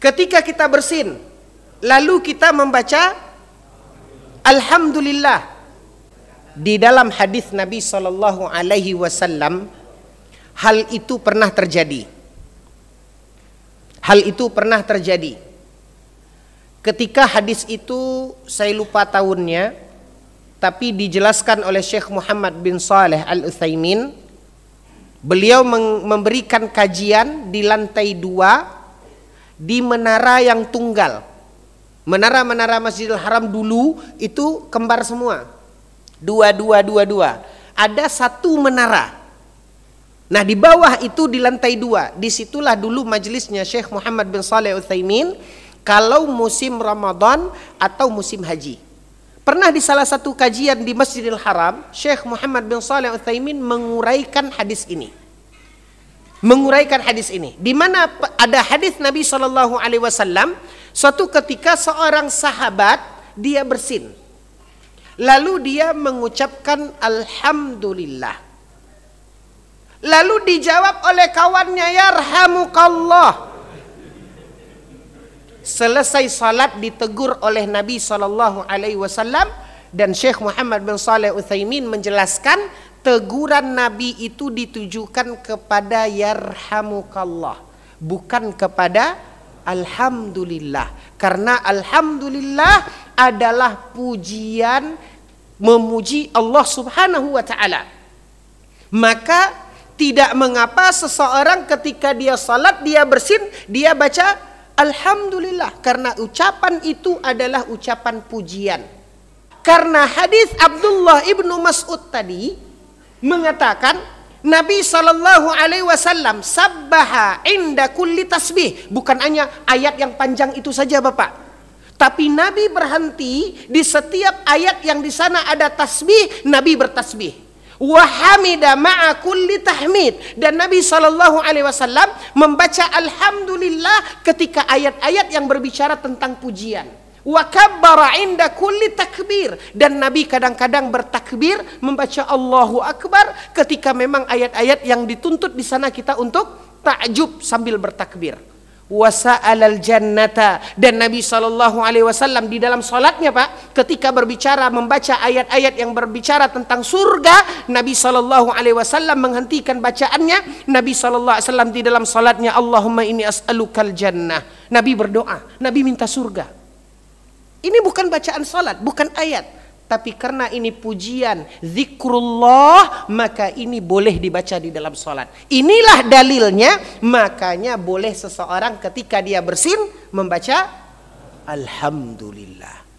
Ketika kita bersin, lalu kita membaca alhamdulillah di dalam hadis Nabi Sallallahu alaihi wasallam hal itu pernah terjadi. Hal itu pernah terjadi. Ketika hadis itu saya lupa tahunnya, tapi dijelaskan oleh Syekh Muhammad bin Saleh Al uthaymin beliau memberikan kajian di lantai dua di menara yang tunggal. Menara-menara Masjidil Haram dulu itu kembar semua. Dua, dua, dua, dua. Ada satu menara. Nah di bawah itu di lantai dua. Disitulah dulu majelisnya Syekh Muhammad bin Saleh Uthaymin. Kalau musim Ramadan atau musim haji. Pernah di salah satu kajian di Masjidil Haram, Syekh Muhammad bin Saleh Uthaymin menguraikan hadis ini menguraikan hadis ini. Di mana ada hadis Nabi Shallallahu Alaihi Wasallam, suatu ketika seorang sahabat dia bersin, lalu dia mengucapkan alhamdulillah. Lalu dijawab oleh kawannya yarhamukallah. Selesai salat ditegur oleh Nabi Shallallahu alaihi wasallam dan Syekh Muhammad bin Saleh Uthaimin menjelaskan teguran Nabi itu ditujukan kepada yarhamukallah. Bukan kepada Alhamdulillah. Karena Alhamdulillah adalah pujian memuji Allah subhanahu wa ta'ala. Maka tidak mengapa seseorang ketika dia salat, dia bersin, dia baca Alhamdulillah. Karena ucapan itu adalah ucapan pujian. Karena hadis Abdullah ibnu Mas'ud tadi mengatakan Nabi Shallallahu Alaihi Wasallam sabbaha inda kulli tasbih bukan hanya ayat yang panjang itu saja bapak tapi Nabi berhenti di setiap ayat yang di sana ada tasbih Nabi bertasbih wahamida ma'a tahmid dan Nabi Shallallahu Alaihi Wasallam membaca alhamdulillah ketika ayat-ayat yang berbicara tentang pujian Wa kabbara inda kulli takbir. Dan Nabi kadang-kadang bertakbir membaca Allahu Akbar ketika memang ayat-ayat yang dituntut di sana kita untuk takjub sambil bertakbir. Wasa'alal jannata dan Nabi saw di dalam solatnya pak ketika berbicara membaca ayat-ayat yang berbicara tentang surga Nabi saw Alaihi Wasallam menghentikan bacaannya Nabi saw Alaihi Wasallam di dalam solatnya Allahumma ini as'alukal jannah Nabi berdoa Nabi minta surga ini bukan bacaan salat, bukan ayat. Tapi karena ini pujian, zikrullah, maka ini boleh dibaca di dalam salat. Inilah dalilnya, makanya boleh seseorang ketika dia bersin membaca Alhamdulillah.